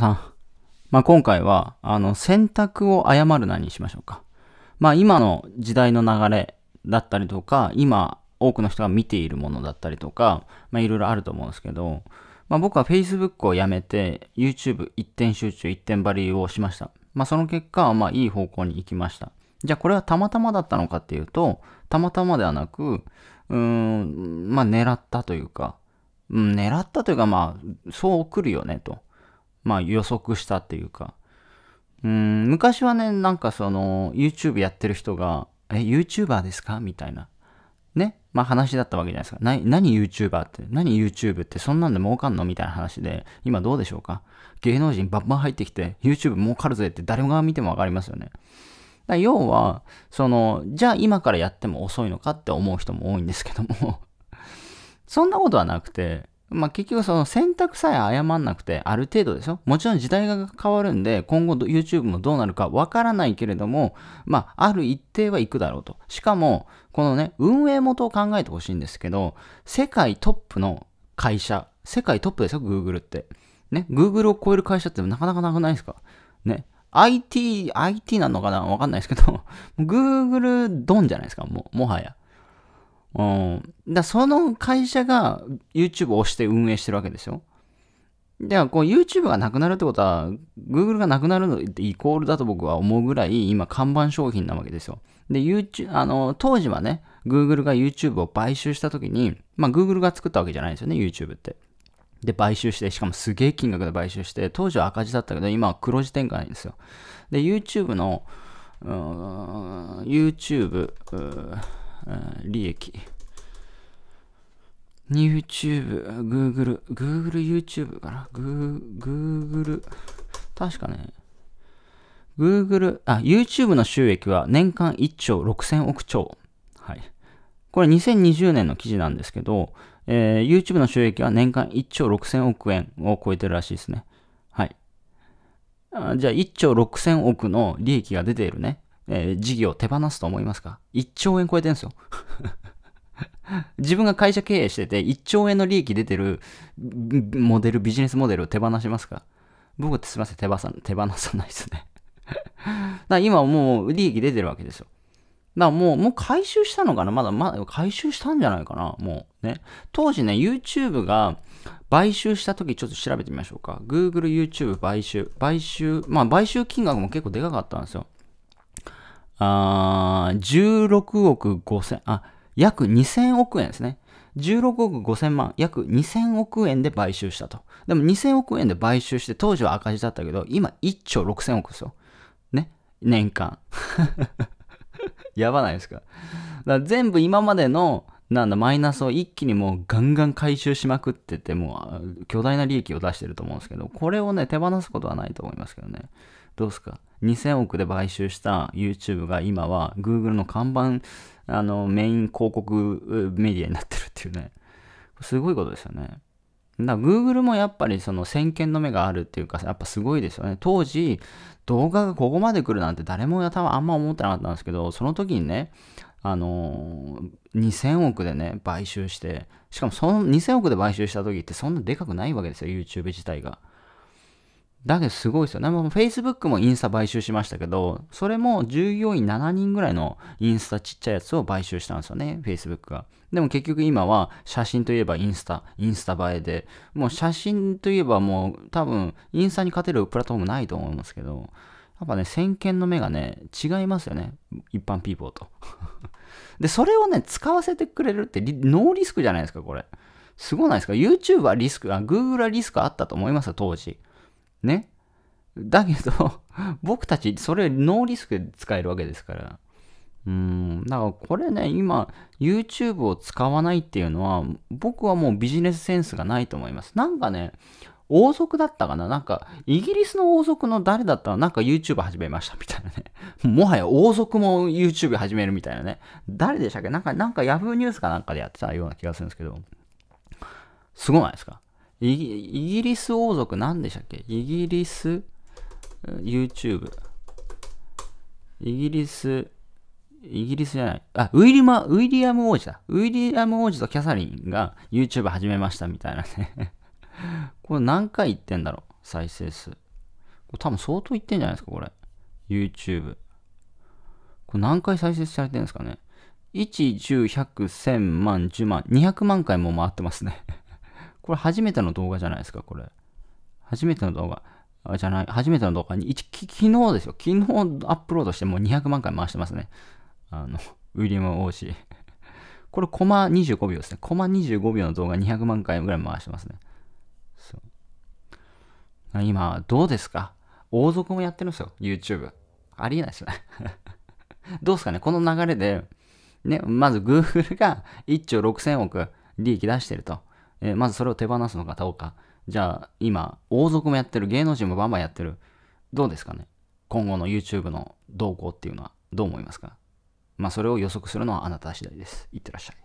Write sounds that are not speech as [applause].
さん。まあ、今回は、あの、選択を誤るなにしましょうか。まあ、今の時代の流れだったりとか、今、多くの人が見ているものだったりとか、まあ、いろいろあると思うんですけど、まあ、僕は Facebook をやめて、YouTube 一点集中、一点張りをしました。まあ、その結果、まあ、いい方向に行きました。じゃあ、これはたまたまだったのかっていうと、たまたまではなく、うーん、まあ、狙ったというか、うん、狙ったというか、まあ、そう来るよね、と。まあ予測したっていうか。うん、昔はね、なんかその、YouTube やってる人が、え、YouTuber ですかみたいな。ね。まあ話だったわけじゃないですか。な、何 YouTuber って、何 YouTube ってそんなんで儲かんのみたいな話で、今どうでしょうか芸能人バンバン入ってきて、YouTube 儲かるぜって誰が見てもわかりますよね。だ要は、その、じゃあ今からやっても遅いのかって思う人も多いんですけども [laughs] そんなことはなくて、まあ、結局その選択さえ誤んなくてある程度でしょもちろん時代が変わるんで今後 YouTube もどうなるかわからないけれども、まあ、ある一定はいくだろうと。しかも、このね、運営元を考えてほしいんですけど、世界トップの会社、世界トップですよ、Google って。ね、Google を超える会社ってなかなかなくないですかね。IT、IT なのかなわかんないですけど、Google [laughs] ドンじゃないですか、もう、もはや。うん。だその会社が YouTube をして運営してるわけですよ。では、こう YouTube がなくなるってことは、Google がなくなるのってイコールだと僕は思うぐらい、今看板商品なわけですよ。で、YouTube、あの、当時はね、Google が YouTube を買収した時に、まあ Google が作ったわけじゃないんですよね、YouTube って。で、買収して、しかもすげえ金額で買収して、当時は赤字だったけど、今は黒字展開なんですよ。で、YouTube の、YouTube、利益。YouTube、Google、Google、YouTube かな ?Google、確かね、Google、あ、YouTube の収益は年間1兆6000億兆。はい。これ2020年の記事なんですけど、えー、YouTube の収益は年間1兆6000億円を超えてるらしいですね。はい。あじゃあ1兆6000億の利益が出ているね。えー、事業を手放すと思いますか ?1 兆円超えてるんですよ。[laughs] 自分が会社経営してて1兆円の利益出てるモデル、ビジネスモデルを手放しますか僕ってすいません、手放さ手放さないですねだ [laughs] 今もう利益出てるわけですよ。だからもう、もう回収したのかなまだ、まだ回収したんじゃないかなもうね。当時ね、YouTube が買収した時ちょっと調べてみましょうか。Google、YouTube 買収。買収、まあ買収金額も結構でかかったんですよ。あ16億5000、あ、約2000億円ですね。16億5000万、約2000億円で買収したと。でも2000億円で買収して、当時は赤字だったけど、今1兆6000億ですよ。ね。年間。[laughs] やばないですか。か全部今までの、なんだ、マイナスを一気にもうガンガン回収しまくってて、もう巨大な利益を出してると思うんですけど、これをね、手放すことはないと思いますけどね。どうですか2000億で買収した YouTube が今は Google の看板あのメイン広告メディアになってるっていうねすごいことですよねだから Google もやっぱりその先見の目があるっていうかやっぱすごいですよね当時動画がここまで来るなんて誰も多分あんま思ってなかったんですけどその時にねあの2000億でね買収してしかもその2000億で買収した時ってそんなでかくないわけですよ YouTube 自体がだけどすごいですよね。もう f a c e b もインスタ買収しましたけど、それも従業員7人ぐらいのインスタちっちゃいやつを買収したんですよね、フェイスブックが。でも結局今は写真といえばインスタ、インスタ映えで、もう写真といえばもう多分インスタに勝てるプラットフォームないと思いますけど、やっぱね、先見の目がね、違いますよね。一般ピーポーと。で、それをね、使わせてくれるってノーリスクじゃないですか、これ。すごないですか ?YouTube はリスク、あ、Google はリスクあったと思いますよ、当時。ね。だけど、[laughs] 僕たち、それノーリスクで使えるわけですから。うん、だからこれね、今、YouTube を使わないっていうのは、僕はもうビジネスセンスがないと思います。なんかね、王族だったかななんか、イギリスの王族の誰だったらなんか YouTube 始めましたみたいなね。もはや王族も YouTube 始めるみたいなね。誰でしたっけなんか、なんか Yahoo ニュースかなんかでやってたような気がするんですけど。すごないですかイギリス王族何でしたっけイギリス YouTube。イギリス、イギリスじゃない。あ、ウィリマ、ウィリアム王子だ。ウィリアム王子とキャサリンが YouTube 始めましたみたいなね [laughs] これ何回言ってんだろう再生数。これ多分相当言ってんじゃないですかこれ。YouTube。これ何回再生されてるんですかね。1、10、100、1000万、10万、200万回も回ってますねこれ初めての動画じゃないですか、これ。初めての動画。じゃない、初めての動画に、一昨日ですよ。昨日アップロードしてもう200万回回してますね。あの、[laughs] ウィリアム王子。[laughs] これ、コマ25秒ですね。コマ25秒の動画200万回ぐらい回してますね。そう。今、どうですか王族もやってるんですよ。YouTube。ありえないですよね。[laughs] どうですかねこの流れで、ね、まず Google が1兆6000億利益出してると。えー、まずそれを手放すのかどうか。じゃあ、今、王族もやってる、芸能人もバンバンやってる。どうですかね今後の YouTube の動向っていうのはどう思いますかまあ、それを予測するのはあなた次第です。いってらっしゃい。